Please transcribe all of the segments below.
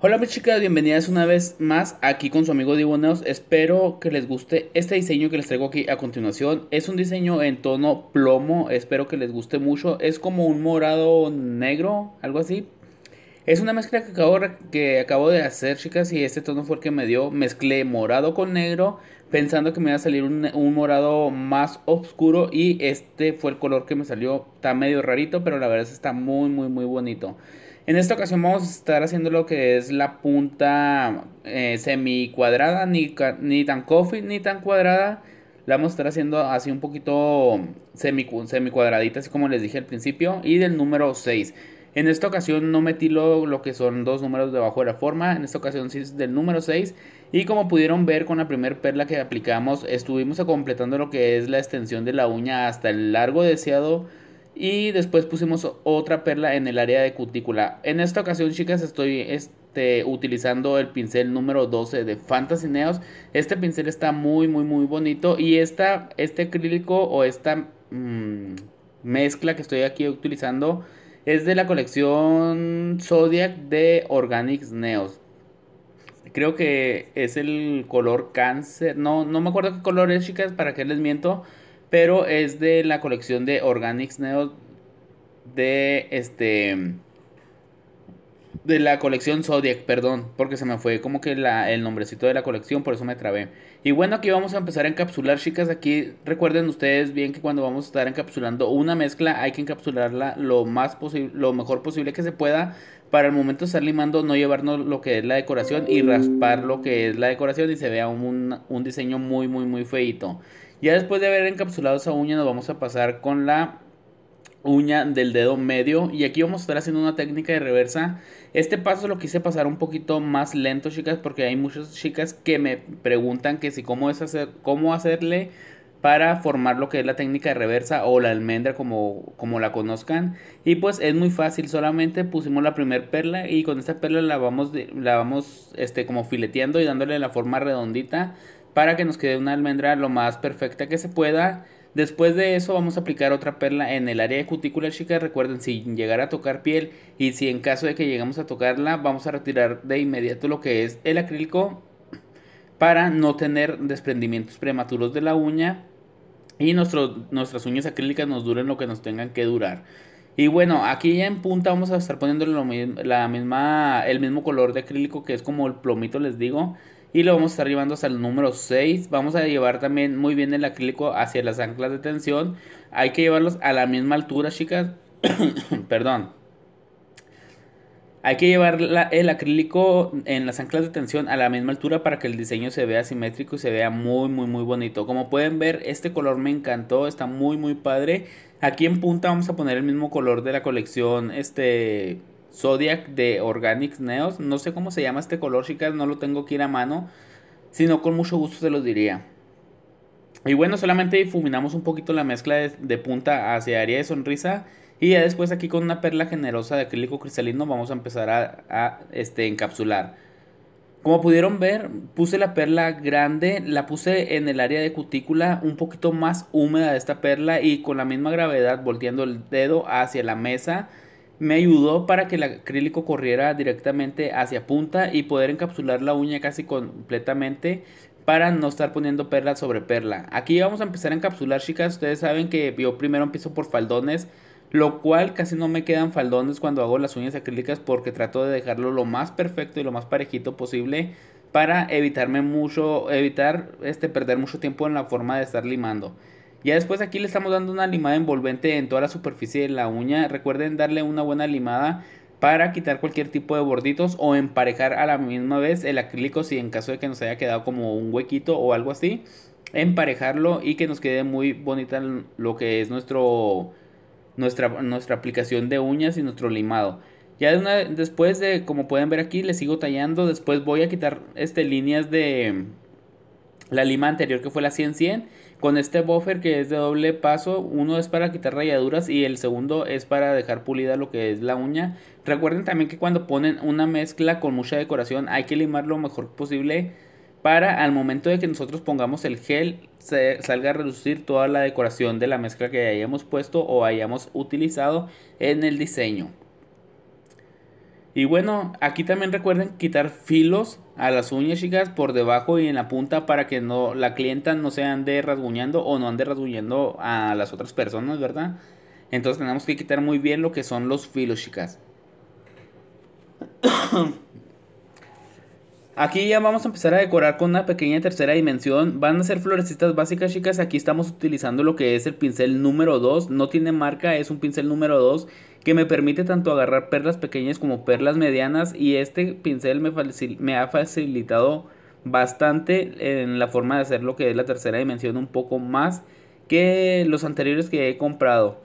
Hola mis chicas, bienvenidas una vez más aquí con su amigo Diboneos. Espero que les guste este diseño que les traigo aquí a continuación. Es un diseño en tono plomo, espero que les guste mucho. Es como un morado negro, algo así. Es una mezcla que acabo, que acabo de hacer, chicas, y este tono fue el que me dio. Mezclé morado con negro, pensando que me iba a salir un, un morado más oscuro. Y este fue el color que me salió. Está medio rarito, pero la verdad es que está muy, muy, muy bonito. En esta ocasión vamos a estar haciendo lo que es la punta eh, semi cuadrada, ni, tan coffee ni tan cuadrada. La vamos a estar haciendo así un poquito semi, cuadradita, así como les dije al principio. Y del número 6. En esta ocasión no metí lo, que son dos números debajo de la forma. En esta ocasión sí es del número 6. Y como pudieron ver con la primera perla que aplicamos, estuvimos completando lo que es la extensión de la uña hasta el largo deseado y después pusimos otra perla en el área de cutícula. En esta ocasión, chicas, estoy este, utilizando el pincel número 12 de Fantasy Neos. Este pincel está muy, muy, muy bonito. Y esta, este acrílico o esta mm, mezcla que estoy aquí utilizando es de la colección Zodiac de Organics Neos. Creo que es el color cáncer. No, no me acuerdo qué color es, chicas, para que les miento pero es de la colección de Organics Neo de este de la colección Zodiac, perdón, porque se me fue como que el nombrecito de la colección, por eso me trabé. Y bueno, aquí vamos a empezar a encapsular, chicas. Aquí recuerden ustedes bien que cuando vamos a estar encapsulando una mezcla, hay que encapsularla lo más posible, lo mejor posible que se pueda. Para el momento de estar limando, no llevarnos lo que es la decoración y raspar lo que es la decoración y se vea un, un diseño muy, muy, muy feito. Ya después de haber encapsulado esa uña nos vamos a pasar con la uña del dedo medio y aquí vamos a estar haciendo una técnica de reversa este paso lo quise pasar un poquito más lento chicas porque hay muchas chicas que me preguntan que si cómo es hacer cómo hacerle para formar lo que es la técnica de reversa o la almendra como, como la conozcan y pues es muy fácil solamente pusimos la primera perla y con esta perla la vamos la vamos este como fileteando y dándole la forma redondita para que nos quede una almendra lo más perfecta que se pueda. Después de eso vamos a aplicar otra perla en el área de cutícula chica. Recuerden, sin llegar a tocar piel y si en caso de que llegamos a tocarla, vamos a retirar de inmediato lo que es el acrílico para no tener desprendimientos prematuros de la uña y nuestras uñas acrílicas nos duren lo que nos tengan que durar. Y bueno, aquí ya en punta vamos a estar poniendo la misma, el mismo color de acrílico que es como el plomito, les digo y lo vamos a estar llevando hasta el número 6. Vamos a llevar también muy bien el acrílico hacia las anclas de tensión. Hay que llevarlos a la misma altura, chicas. Perdón. Hay que llevar el acrílico en las anclas de tensión a la misma altura para que el diseño se vea simétrico y se vea muy muy muy bonito. Como pueden ver, este color me encantó, está muy muy padre. Aquí en punta vamos a poner el mismo color de la colección este Zodiac de Organic Neos. No sé cómo se llama este color, chicas, no lo tengo aquí a mano. Sino con mucho gusto se los diría. Y bueno, solamente difuminamos un poquito la mezcla de, punta hacia área de sonrisa. Y ya después aquí con una perla generosa de acrílico cristalino vamos a empezar a, este, encapsular. Como pudieron ver, puse la perla grande, la puse en el área de cutícula un poquito más húmeda de esta perla y con la misma gravedad volteando el dedo hacia la mesa me ayudó para que el acrílico corriera directamente hacia punta y poder encapsular la uña casi completamente para no estar poniendo perla sobre perla. Aquí vamos a empezar a encapsular chicas, ustedes saben que yo primero empiezo por faldones, lo cual casi no me quedan faldones cuando hago las uñas acrílicas porque trato de dejarlo lo más perfecto y lo más parejito posible para evitarme mucho, evitar este perder mucho tiempo en la forma de estar limando. Ya después aquí le estamos dando una limada envolvente en toda la superficie de la uña. Recuerden darle una buena limada para quitar cualquier tipo de borditos o emparejar a la misma vez el acrílico si en caso de que nos haya quedado como un huequito o algo así. Emparejarlo y que nos quede muy bonita lo que es nuestro, nuestra, nuestra aplicación de uñas y nuestro limado. Ya después de, como pueden ver aquí, le sigo tallando. Después voy a quitar este, líneas de la lima anterior que fue la 100-100 con este buffer que es de doble paso, uno es para quitar rayaduras y el segundo es para dejar pulida lo que es la uña. Recuerden también que cuando ponen una mezcla con mucha decoración hay que limar lo mejor posible para al momento de que nosotros pongamos el gel se salga a reducir toda la decoración de la mezcla que hayamos puesto o hayamos utilizado en el diseño. Y bueno, aquí también recuerden quitar filos a las uñas, chicas, por debajo y en la punta para que no la clienta no se ande rasguñando o no ande rasguñando a las otras personas, ¿verdad? Entonces tenemos que quitar muy bien lo que son los filos, chicas. Aquí ya vamos a empezar a decorar con una pequeña tercera dimensión. Van a ser florecitas básicas, chicas. Aquí estamos utilizando lo que es el pincel número 2. No tiene marca, es un pincel número 2 que me permite tanto agarrar perlas pequeñas como perlas medianas. Y este pincel me, me ha facilitado bastante en la forma de hacer lo que es la tercera dimensión un poco más que los anteriores que he comprado.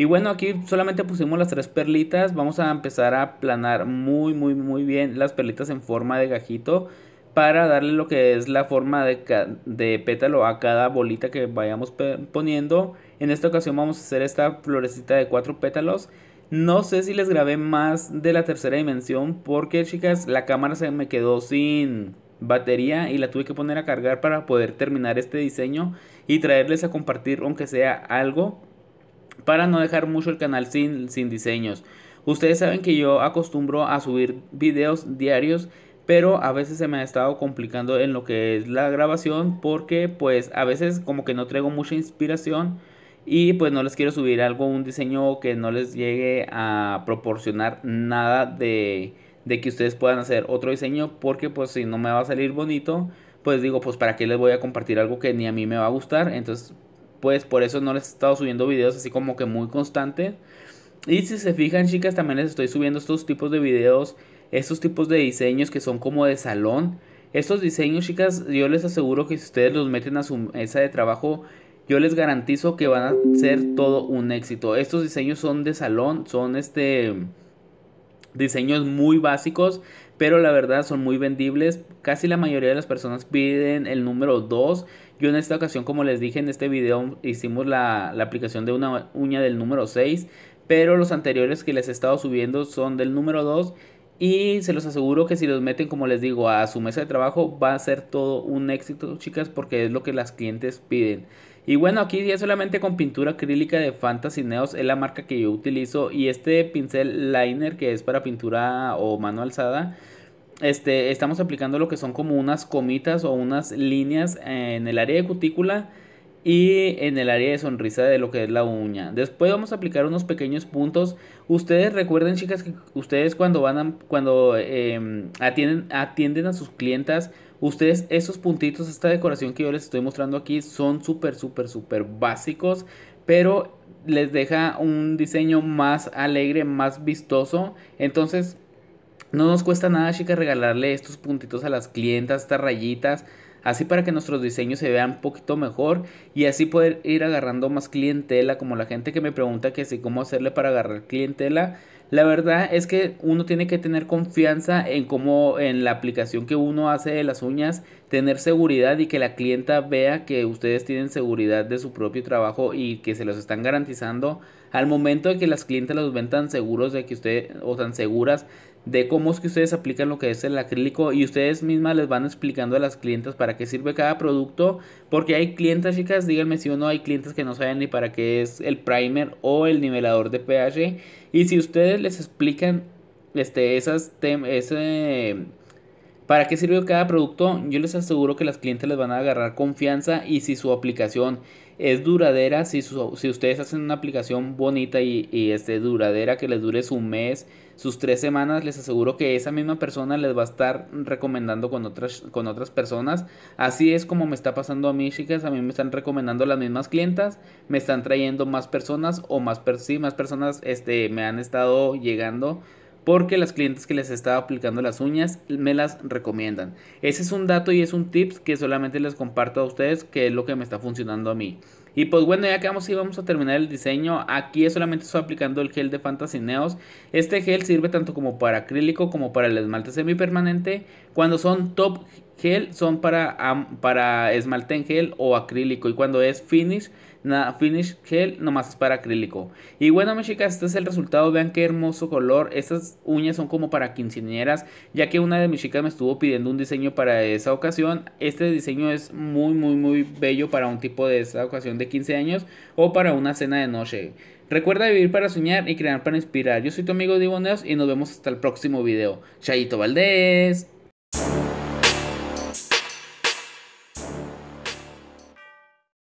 Y bueno, aquí solamente pusimos las tres perlitas. Vamos a empezar a planar muy, muy, muy bien las perlitas en forma de gajito para darle lo que es la forma de, de pétalo a cada bolita que vayamos poniendo. En esta ocasión vamos a hacer esta florecita de cuatro pétalos. No sé si les grabé más de la tercera dimensión porque chicas la cámara se me quedó sin batería y la tuve que poner a cargar para poder terminar este diseño y traerles a compartir aunque sea algo para no dejar mucho el canal sin, sin diseños. Ustedes saben que yo acostumbro a subir videos diarios, pero a veces se me ha estado complicando en lo que es la grabación porque pues a veces como que no traigo mucha inspiración y pues no les quiero subir algo, un diseño que no les llegue a proporcionar nada de, de que ustedes puedan hacer otro diseño porque pues si no me va a salir bonito, pues digo pues para qué les voy a compartir algo que ni a mí me va a gustar, entonces pues por eso no les he estado subiendo videos así como que muy constante. Y si se fijan chicas, también les estoy subiendo estos tipos de videos, estos tipos de diseños que son como de salón. Estos diseños chicas, yo les aseguro que si ustedes los meten a su mesa de trabajo, yo les garantizo que van a ser todo un éxito. Estos diseños son de salón, son este diseños muy básicos pero la verdad son muy vendibles. Casi la mayoría de las personas piden el número 2. Yo en esta ocasión, como les dije en este video, hicimos la, aplicación de una uña del número 6, pero los anteriores que les he estado subiendo son del número 2. Y se los aseguro que si los meten, como les digo, a su mesa de trabajo, va a ser todo un éxito, chicas, porque es lo que las clientes piden. Y bueno, aquí ya solamente con pintura acrílica de Fantasy Neos es la marca que yo utilizo. Y este pincel liner que es para pintura o mano alzada. Este, estamos aplicando lo que son como unas comitas o unas líneas en el área de cutícula y en el área de sonrisa de lo que es la uña. Después vamos a aplicar unos pequeños puntos. Ustedes recuerden, chicas, que ustedes cuando van cuando em, atienden, atienden a sus clientas Ustedes, esos puntitos, esta decoración que yo les estoy mostrando aquí, son súper, súper, súper básicos, pero les deja un diseño más alegre, más vistoso. Entonces, no nos cuesta nada, chicas, regalarle estos puntitos a las clientas, estas rayitas, así para que nuestros diseños se vean un poquito mejor y así poder ir agarrando más clientela, como la gente que me pregunta que sí, cómo hacerle para agarrar clientela. La verdad es que uno tiene que tener confianza en cómo en la aplicación que uno hace de las uñas tener seguridad y que la clienta vea que ustedes tienen seguridad de su propio trabajo y que se los están garantizando al momento de que las clientes los ven tan seguros de que ustedes o tan seguras de cómo es que ustedes aplican lo que es el acrílico y ustedes mismas les van explicando a las clientes para qué sirve cada producto porque hay clientes chicas díganme si uno hay clientes que no saben ni para qué es el primer o el nivelador de pH y si ustedes les explican este esas ese ¿Para qué sirve cada producto? Yo les aseguro que las clientes les van a agarrar confianza y si su aplicación es duradera, si, si ustedes hacen una aplicación bonita y, este, duradera que les dure su mes, sus tres semanas, les aseguro que esa misma persona les va a estar recomendando con otras, con otras personas. Así es como me está pasando a mí, chicas. A mí me están recomendando las mismas clientas, me están trayendo más personas o más, sí, más personas este, me han estado llegando porque las clientes que les estaba aplicando las uñas me las recomiendan. Ese es un dato y es un tip que solamente les comparto a ustedes que es lo que me está funcionando a mí. Y pues bueno, ya que vamos y vamos a terminar el diseño, aquí solamente estoy aplicando el gel de Fantasy Neos. Este gel sirve tanto como para acrílico como para el esmalte semipermanente. Cuando son top gel son para, para esmalte en gel o acrílico y cuando es finish Nada finish gel, nomás es para acrílico. Y bueno, mis chicas, este es el resultado. Vean qué hermoso color. Estas uñas son como para quinceañeras, ya que una de mis chicas me estuvo pidiendo un diseño para esa ocasión. Este diseño es muy, muy, muy bello para un tipo de esa ocasión de 15 años o para una cena de noche. Recuerda vivir para soñar y crear para inspirar. Yo soy tu amigo Divoneos y nos vemos hasta el próximo video. Chayito Valdés.